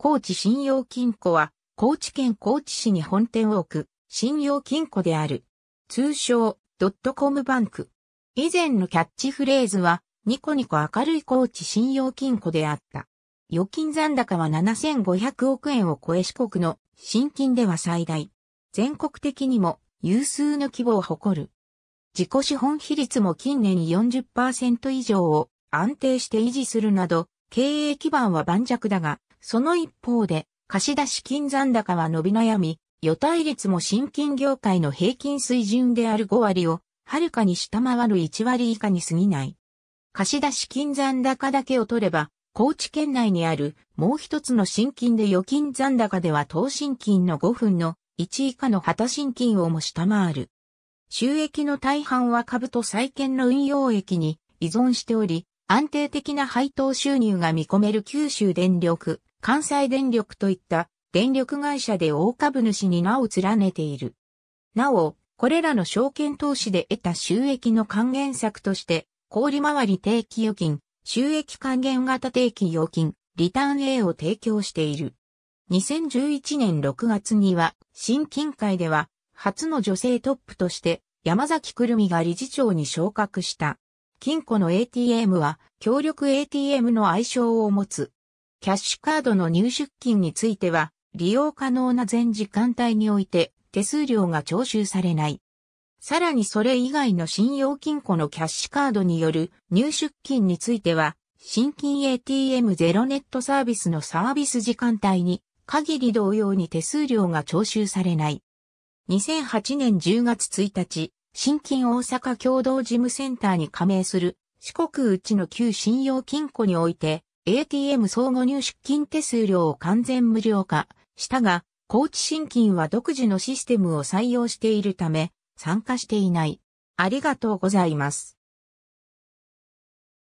高知信用金庫は、高知県高知市に本店を置く、信用金庫である。通称、ドットコムバンク。以前のキャッチフレーズは、ニコニコ明るい高知信用金庫であった。預金残高は7500億円を超え四国の新金では最大。全国的にも有数の規模を誇る。自己資本比率も近年40%以上を安定して維持するなど、経営基盤は盤石だが、その一方で、貸出金残高は伸び悩み、予対率も新金業界の平均水準である5割を、はるかに下回る1割以下に過ぎない。貸出金残高だけを取れば、高知県内にあるもう一つの新金で預金残高では等新金の5分の1以下の旗新金をも下回る。収益の大半は株と債券の運用益に依存しており、安定的な配当収入が見込める九州電力関西電力といった電力会社で大株主に名を連ねている。なお、これらの証券投資で得た収益の還元策として、小売回り定期預金、収益還元型定期預金、リターン A を提供している。2011年6月には、新近海では、初の女性トップとして、山崎くるみが理事長に昇格した。金庫の ATM は、協力 ATM の愛称を持つ、キャッシュカードの入出金については、利用可能な全時間帯において手数料が徴収されない。さらにそれ以外の信用金庫のキャッシュカードによる入出金については、新金 ATM ゼロネットサービスのサービス時間帯に限り同様に手数料が徴収されない。2008年10月1日、新金大阪共同事務センターに加盟する四国うちの旧信用金庫において、ATM 相互入出金手数料を完全無料化したが、高知新金は独自のシステムを採用しているため、参加していない。ありがとうございます。